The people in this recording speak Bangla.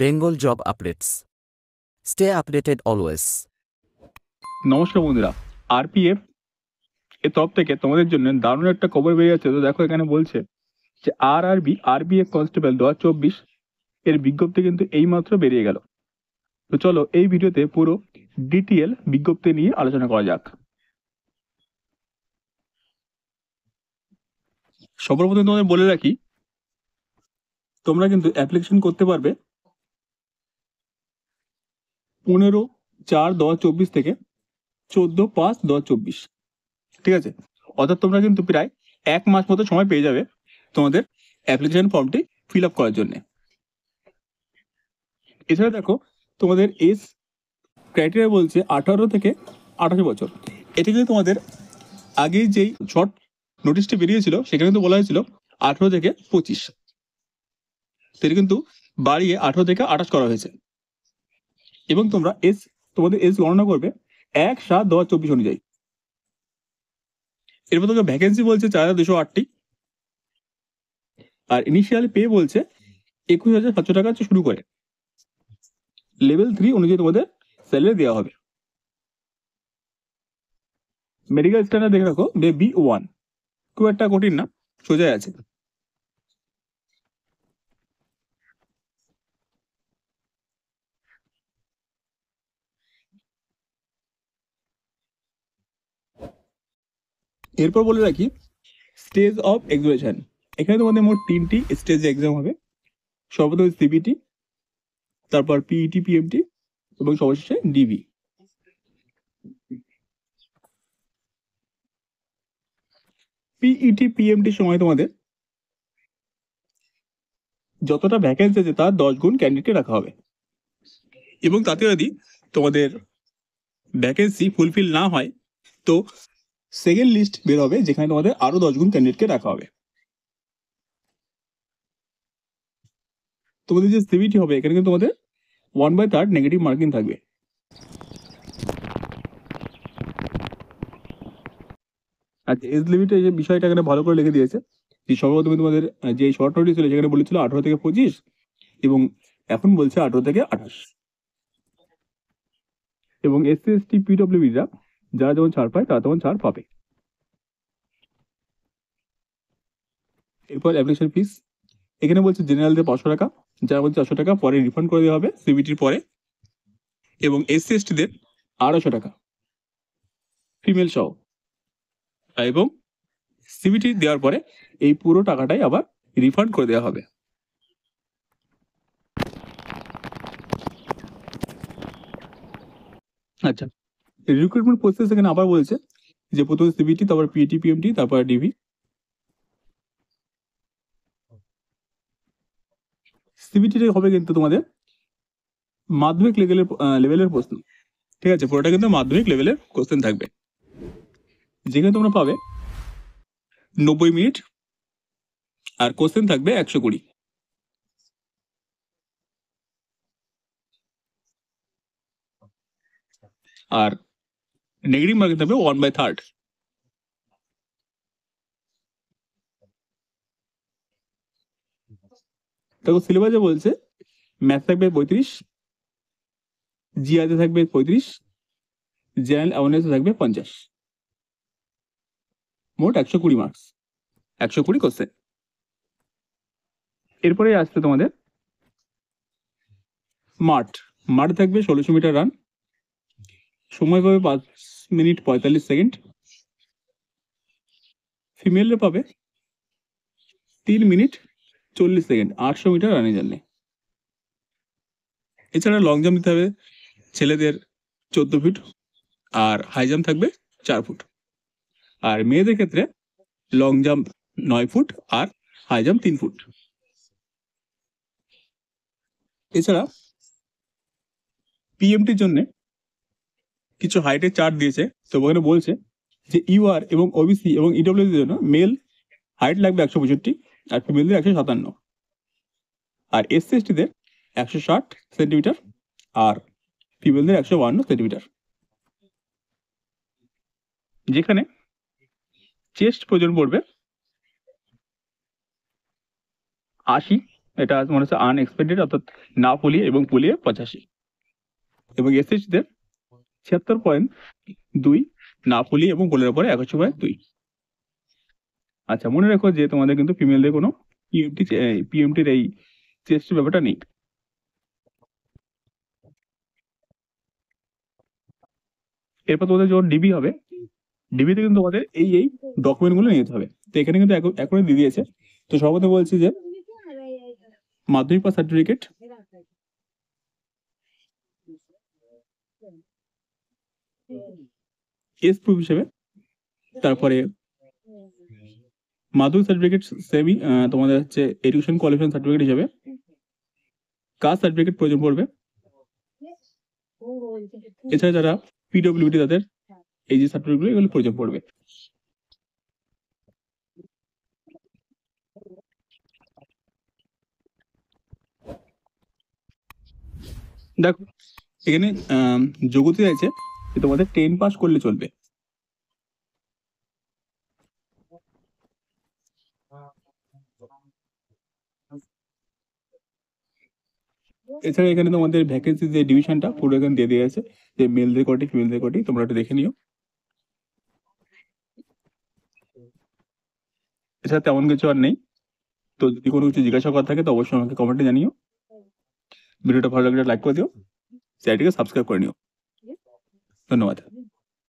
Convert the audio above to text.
Bengal job updates stay updated always নমস্কার বন্ধুরা আরপিএফ এর তরফ থেকে তোমাদের জন্য দারুণ একটা খবর বেরিয়ে আছে তো দেখো এখানে বলছে যে আর আরবি এফ কনস্টেবল দু চব্বিশ এর বিজ্ঞপ্তি কিন্তু এইমাত্র বেরিয়ে গেল তো চলো এই ভিডিওতে পুরো ডিটিএল বিজ্ঞপ্তি নিয়ে আলোচনা করা যাক সর্বপ্রথম তোমাদের বলে রাখি তোমরা কিন্তু অ্যাপ্লিকেশন করতে পারবে পনেরো চার দশ চব্বিশ থেকে চোদ্দ পাঁচ দশ চব্বিশ ঠিক আছে অর্থাৎ তোমরা কিন্তু প্রায় এক মাস মতো সময় পেয়ে যাবে তোমাদের অ্যাপ্লিকেশন ফর্মটি ফিল আপ করার জন্যে এছাড়া দেখো তোমাদের এজ ক্রাইটেরিয়া বলছে আঠারো থেকে আঠাশ বছর এটা কিন্তু তোমাদের আগে যেই শর্ট নোটিশটি বেরিয়েছিল সেখানে কিন্তু বলা হয়েছিল আঠেরো থেকে পঁচিশ সেটি কিন্তু বাড়িয়ে আঠেরো থেকে আঠাশ করা হয়েছে এবং তোমরা এস তোমাদের এস গণনা করবে এক সাত দশ চব্বিশ অনুযায়ী এরপর তোমাকে ভ্যাকেন্সি বলছে চার হাজার দুশো আটটি আর ইনিশিয়াল পে বলছে একুশ হাজার সাতশো টাকা শুরু করে লেভেল থ্রি অনুযায়ী তোমাদের স্যালারি দেওয়া হবে মেডিকেল স্ট্যান্ডার্ড দেখে রাখো বি ওয়ান খুব একটা কঠিন না সোজাই আছে এরপর বলে রাখি স্টেজ অফ এক্সামিনেশন এখানে তোমাদের মোট তিনটি স্টেজ এক্সাম হবে সর্বপ্রথম সিবিটি তারপর পিইটি পিএমটি e এবং সর্বশেষে ডিবি পিইটি পিএমটি সময় তোমাদের যতটা ভ্যাকেন্সি আছে তার দশ গুণ ক্যান্ডিডেট রাখা হবে এবং তাতে যদি তোমাদের ভ্যাকেন্সি ফুলফিল না হয় তো সেকেন্ড লিস্ট বের হবে যেখানে তোমাদের আরো দশগুণ ক্যান্ডিডেটকে রাখা হবে তোমাদের যে সিভিটি হবে এখানে কিন্তু তোমাদের one by third negative marking থাকবে আচ্ছা এজ লিমিটের যে বিষয়টা এখানে ভালো করে লিখে দিয়েছে যে সর্বপ্রথমে তোমাদের যে শর্ট নোটিস ছিল সেখানে বলেছিল আঠারো থেকে পঁচিশ এবং এখন বলছে আঠারো থেকে আঠাশ এবং এসসি এসটি পিডব্লিউডিরা যারা যেমন ছাড় পায় তারা তখন ছাড় পাবে এরপর অ্যাপ্লিকেশন ফিস এখানে বলছে জেনারেলদের পাঁচশো টাকা যার মধ্যে চারশো টাকা পরে রিফান্ড করে দেওয়া হবে সিবিটির পরে এবং এসসি এসটিদের আড়াইশো টাকা ফিমেল সহ এবং সিবিটি দেওয়ার পরে এই পুরো টাকাটাই আবার রিফান্ড করে দেওয়া হবে আচ্ছা রিক্রুটমেন্ট প্রসেস এখানে আবার বলছে যে প্রথমে সিবিটি তারপর পিএটি পিএমটি তারপর ডিভি সিবিটিটা হবে কিন্তু তোমাদের মাধ্যমিক লেভেলের লেভেলের প্রশ্ন ঠিক আছে পুরোটা কিন্তু মাধ্যমিক লেভেলের কোশ্চেন থাকবে যেখানে তোমরা পাবে নব্বই মিনিট আর কোশ্চেন থাকবে একশো কুড়ি আর నెగిటివ్ মার্কেট থাকবে ওয়ান বাই থার্ড দেখো সিলেবাসে বলছে ম্যাথ থাকবে পঁয়ত্রিশ জিআতে থাকবে পঁয়ত্রিশ জেনারেল অ্যাওয়ারনেসে থাকবে পঞ্চাশ মোট একশো কুড়ি মার্কস একশো কুড়ি কোশ্চেন এরপরে আসছে তোমাদের মাঠ মাঠ থাকবে ষোলোশো মিটার রান সময় পাবে পাঁচ মিনিট পঁয়তাল্লিশ সেকেন্ড ফিমেলরা পাবে তিন মিনিট চল্লিশ সেকেন্ড আটশো মিটার রানে জার্নি এছাড়া লং জাম্প দিতে হবে ছেলেদের চোদ্দ ফুট আর হাই জাম্প থাকবে চার ফুট আর মেয়েদের ক্ষেত্রে লং জাম্প নয় ফুট আর হাই জাম্প তিন ফুট এছাড়া পিএমটির জন্যে কিছু হাইটের চার্ট দিয়েছে তো ওখানে বলছে যে ইউআর এবং ওবিসি এবং ইডব্লিউ e জন্য মেল হাইট লাগবে একশো পঁয়ষট্টি আর ফিমেলদের একশো সাতান্ন আর এসসি এসটিদের একশো ষাট সেন্টিমিটার আর ফিমেলদের একশো বান্ন সেন্টিমিটার যেখানে চেস্ট প্রয়োজন পড়বে আশি এটা মনে হচ্ছে আনএক্সপেক্টেড অর্থাৎ না ফুলিয়ে এবং ফুলিয়ে পঁচাশি এবং এসএসটিদের ছিয়াত্তর পয়েন্ট দুই নাফুলি এবং গোলের ওপরে একশো পয়েন্ট দুই আচ্ছা মনে রেখো যে তোমাদের কিন্তু ফিমেলদের কোনো পিএমটি পিএমটির এই চেস্ট ব্যাপারটা নেই এরপর তোমাদের যখন ডিবি হবে ডিবিতে কিন্তু তোমাদের এই এই ডকুমেন্টগুলো নিতে হবে তো এখানে কিন্তু এখনই দিয়ে দিয়েছে তো সবাই বলছি যে আচ্ছা, মাধ্যমিক পাস সার্টিফিকেট কেস প্রুফ হিসেবে তারপরে মাধ্যমিক সার্টিফিকেট সেমি তোমাদের হচ্ছে এডুকেশন কোয়ালিফিকেশন সার্টিফিকেট হিসেবে কাস্ট সার্টিফিকেট প্রয়োজন পড়বে এছাড়া যারা পিডব্লিউডি তাদের এই যে সার্টিফিকেটগুলো এগুলো প্রয়োজন পড়বে দেখো এখানে যোগ্যতা আছে যে তোমাদের টেন পাস করলে চলবে এছাড়া এখানে তোমাদের ভ্যাকেন্সি যে ডিভিশনটা পুরো এখানে দিয়ে দেওয়া আছে যে মেল কটি ফিমেল কটি তোমরা একটু দেখে নিও এছাড়া তেমন কিছু আর নেই তো যদি কোনো কিছু জিজ্ঞাসা করা থাকে তো অবশ্যই আমাকে কমেন্টে জানিও ভিডিওটা ভালো লাগলে লাইক করে দিও চ্যানেলটিকে সাবস্ক্রাইব করে নিও Benoit.